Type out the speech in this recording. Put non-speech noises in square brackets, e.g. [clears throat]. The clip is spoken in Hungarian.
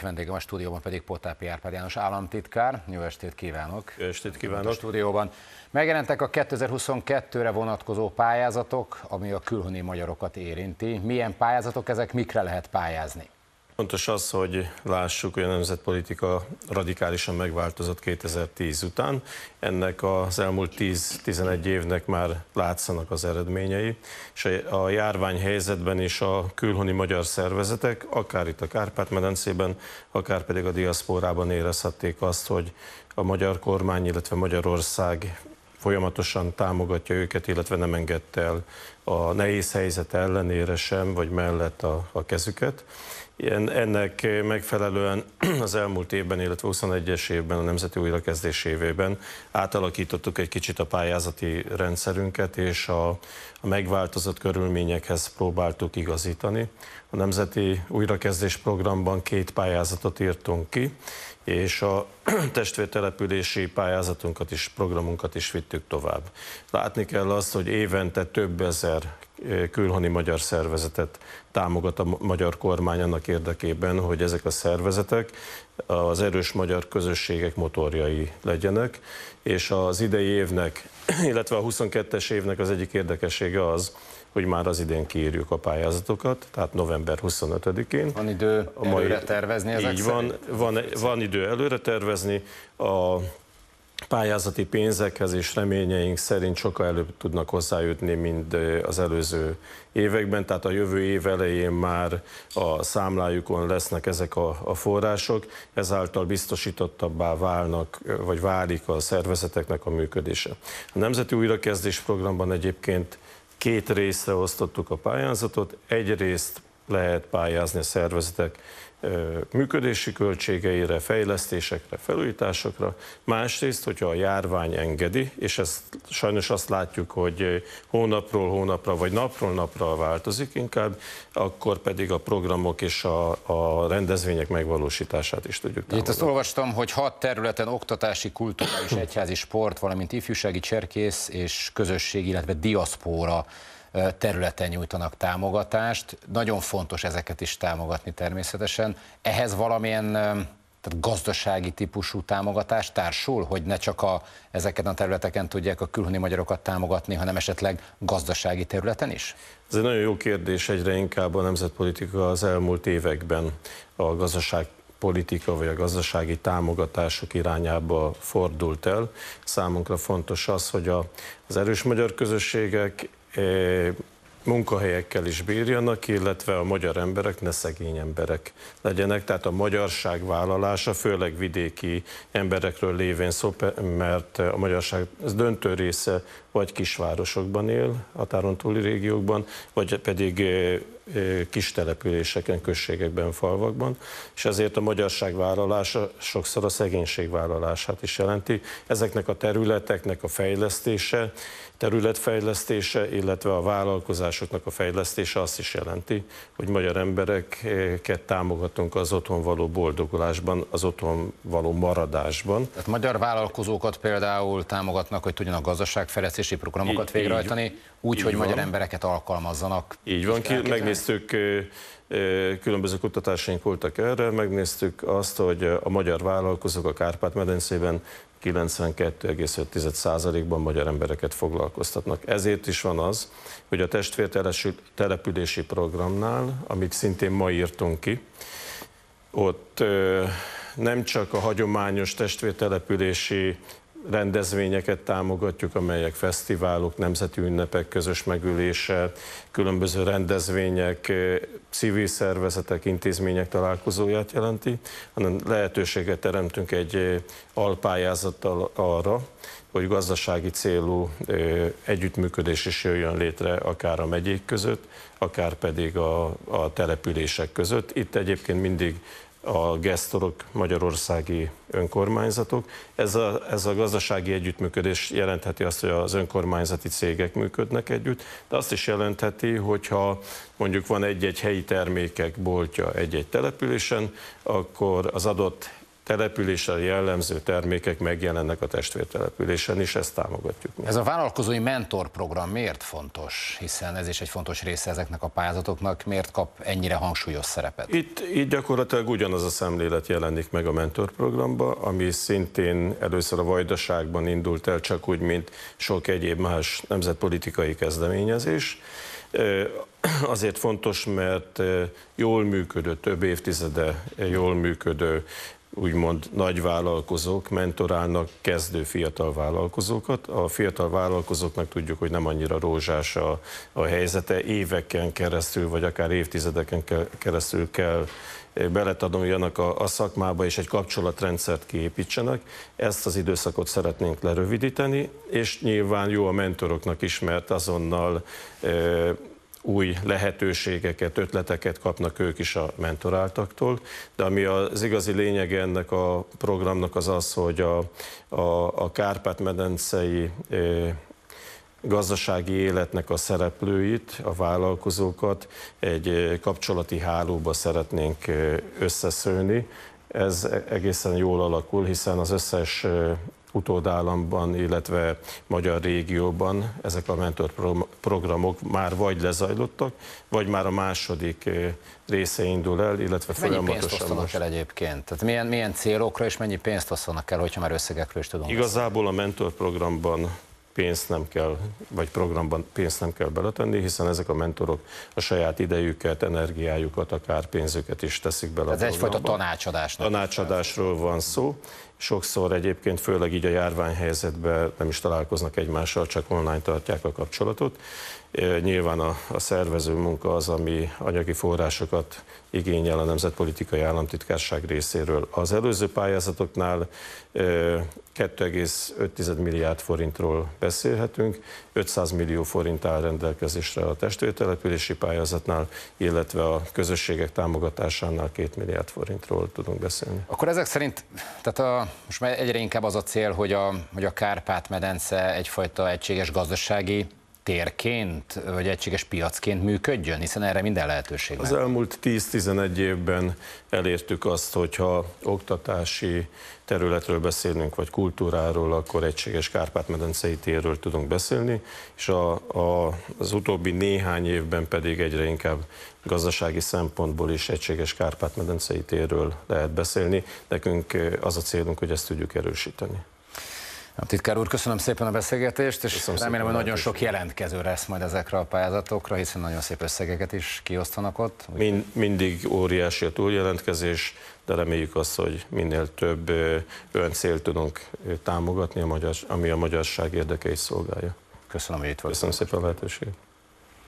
Vendégem a stúdióban pedig Potápi Árpád János államtitkár. Jó estét kívánok! Jó estét kívánok! A stúdióban megjelentek a 2022-re vonatkozó pályázatok, ami a külhoni magyarokat érinti. Milyen pályázatok ezek, mikre lehet pályázni? Fontos az, hogy lássuk, hogy a nemzetpolitika radikálisan megváltozott 2010 után. Ennek az elmúlt 10-11 évnek már látszanak az eredményei, és a járvány helyzetben is a külhoni magyar szervezetek, akár itt a Kárpát-medencében, akár pedig a diaszporában érezhették azt, hogy a magyar kormány, illetve Magyarország folyamatosan támogatja őket, illetve nem engedte el a nehéz helyzet ellenére sem, vagy mellett a, a kezüket. Ilyen, ennek megfelelően [clears throat] az elmúlt évben, illetve 21-es évben, a Nemzeti Újrakezdés évében átalakítottuk egy kicsit a pályázati rendszerünket, és a, a megváltozott körülményekhez próbáltuk igazítani. A Nemzeti Újrakezdés programban két pályázatot írtunk ki, és a [clears throat] testvértelepülési pályázatunkat is, programunkat is vittük tovább. Látni kell azt, hogy évente több ezer ezer eh, külhoni magyar szervezetet támogat a magyar kormány annak érdekében, hogy ezek a szervezetek az erős magyar közösségek motorjai legyenek, és az idei évnek, [clears throat] illetve a 22-es évnek az egyik érdekessége az, hogy már az idén kiírjuk a pályázatokat, tehát november 25-én. Van idő a mai, előre tervezni ezek Így van, van, e-, van idő előre tervezni. A pályázati pénzekhez és reményeink szerint sokkal előbb tudnak hozzájutni, mint az előző években, tehát a jövő év elején már a számlájukon lesznek ezek a, a források, ezáltal biztosítottabbá válnak, vagy válik a szervezeteknek a működése. A Nemzeti Újrakezdés Programban egyébként két részre osztottuk a pályázatot, egyrészt lehet pályázni a szervezetek működési költségeire, fejlesztésekre, felújításokra. Másrészt, hogyha a járvány engedi, és ezt sajnos azt látjuk, hogy hónapról hónapra, vagy napról napra változik inkább, akkor pedig a programok és a, a rendezvények megvalósítását is tudjuk támogatni. Itt azt olvastam, hogy hat területen oktatási, kulturális, egyházi sport, valamint ifjúsági cserkész és közösség, illetve diaszpóra területen nyújtanak támogatást. Nagyon fontos ezeket is támogatni természetesen. Ehhez valamilyen tehát gazdasági típusú támogatás társul, hogy ne csak a, ezeken a területeken tudják a külhoni magyarokat támogatni, hanem esetleg gazdasági területen is? Ez egy nagyon jó kérdés, egyre inkább a nemzetpolitika az elmúlt években a gazdaság politika vagy a gazdasági támogatások irányába fordult el. Számunkra fontos az, hogy az erős magyar közösségek munkahelyekkel is bírjanak, illetve a magyar emberek ne szegény emberek legyenek. Tehát a magyarság vállalása, főleg vidéki emberekről lévén szó, mert a magyarság döntő része vagy kisvárosokban él, határon túli régiókban, vagy pedig kis településeken, községekben, falvakban, és ezért a magyarság vállalása sokszor a szegénység vállalását is jelenti. Ezeknek a területeknek a fejlesztése, területfejlesztése, illetve a vállalkozásoknak a fejlesztése azt is jelenti, hogy magyar embereket támogatunk az otthon való boldogulásban, az otthon való maradásban. Tehát magyar vállalkozókat például támogatnak, hogy tudjanak gazdaságfejlesztés fejlesztési programokat végrehajtani, úgy, hogy magyar embereket alkalmazzanak. Így van, ki, megnéztük, különböző kutatásaink voltak erre, megnéztük azt, hogy a magyar vállalkozók a Kárpát-medencében 92,5%-ban magyar embereket foglalkoztatnak. Ezért is van az, hogy a települési programnál, amit szintén ma írtunk ki, ott nem csak a hagyományos testvértelepülési rendezvényeket támogatjuk, amelyek fesztiválok, nemzeti ünnepek, közös megülése, különböző rendezvények, civil szervezetek, intézmények találkozóját jelenti, hanem lehetőséget teremtünk egy alpályázattal arra, hogy gazdasági célú együttműködés is jöjjön létre akár a megyék között, akár pedig a, a települések között. Itt egyébként mindig a gesztorok, magyarországi önkormányzatok. Ez a, ez a gazdasági együttműködés jelentheti azt, hogy az önkormányzati cégek működnek együtt, de azt is jelentheti, hogyha mondjuk van egy-egy helyi termékek boltja egy-egy településen, akkor az adott településsel jellemző termékek megjelennek a testvértelepülésen és ezt támogatjuk. Mi. Ez a vállalkozói mentorprogram miért fontos? Hiszen ez is egy fontos része ezeknek a pályázatoknak. Miért kap ennyire hangsúlyos szerepet? Itt, itt gyakorlatilag ugyanaz a szemlélet jelenik meg a mentorprogramban, ami szintén először a vajdaságban indult el, csak úgy, mint sok egyéb más nemzetpolitikai kezdeményezés. Azért fontos, mert jól működő, több évtizede jól működő úgymond nagy vállalkozók mentorálnak kezdő fiatal vállalkozókat. A fiatal vállalkozóknak tudjuk, hogy nem annyira rózsás a, a helyzete. Éveken keresztül, vagy akár évtizedeken keresztül kell eh, beletanuljanak a, a szakmába, és egy kapcsolatrendszert kiépítsenek. Ezt az időszakot szeretnénk lerövidíteni, és nyilván jó a mentoroknak is, mert azonnal eh, új lehetőségeket, ötleteket kapnak ők is a mentoráltaktól, de ami az igazi lényege ennek a programnak az az, hogy a, a, a Kárpát-medencei gazdasági életnek a szereplőit, a vállalkozókat egy kapcsolati hálóba szeretnénk összeszőni. Ez e-, egészen jól alakul, hiszen az összes utódállamban, illetve magyar régióban ezek a mentorprogramok már vagy lezajlottak, vagy már a második eh, része indul el, illetve mennyi folyamatosan. Mennyi pénzt el egyébként? Tehát milyen, milyen célokra és mennyi pénzt osztanak el, hogyha már összegekről is tudunk? Igazából a mentorprogramban pénzt nem kell, vagy programban pénzt nem kell beletenni, hiszen ezek a mentorok a saját idejüket, energiájukat, akár pénzüket is teszik bele. Ez egyfajta tanácsadásnak. Tanácsadásról van szó, sokszor egyébként, főleg így a járványhelyzetben nem is találkoznak egymással, csak online tartják a kapcsolatot. Nyilván a, a szervező munka az, ami anyagi forrásokat igényel a Nemzetpolitikai Államtitkárság részéről. Az előző pályázatoknál 2,5 milliárd forintról beszélhetünk, 500 millió forint áll rendelkezésre a testvértelepülési pályázatnál, illetve a közösségek támogatásánál 2 milliárd forintról tudunk beszélni. Akkor ezek szerint, tehát a most már egyre inkább az a cél, hogy a, hogy a Kárpát-medence egyfajta egységes gazdasági térként, vagy egységes piacként működjön, hiszen erre minden lehetőség van. Az elmúlt 10-11 évben elértük azt, hogyha oktatási területről beszélünk, vagy kultúráról, akkor egységes Kárpát-medencei térről tudunk beszélni, és a, a, az utóbbi néhány évben pedig egyre inkább gazdasági szempontból is egységes Kárpát-medencei térről lehet beszélni. Nekünk eh, az a célunk, hogy ezt tudjuk erősíteni. Titkár úr, köszönöm szépen a beszélgetést, és köszönöm remélem, hogy nagyon sok jelentkező lesz majd ezekre a pályázatokra, hiszen nagyon szép összegeket is kiosztanak ott. Mind, mindig óriási a túljelentkezés, de reméljük azt, hogy minél több ön cél tudunk támogatni, ami a magyarság érdekeit szolgálja. Köszönöm, hogy itt volt. Köszönöm szépen a lehetőséget.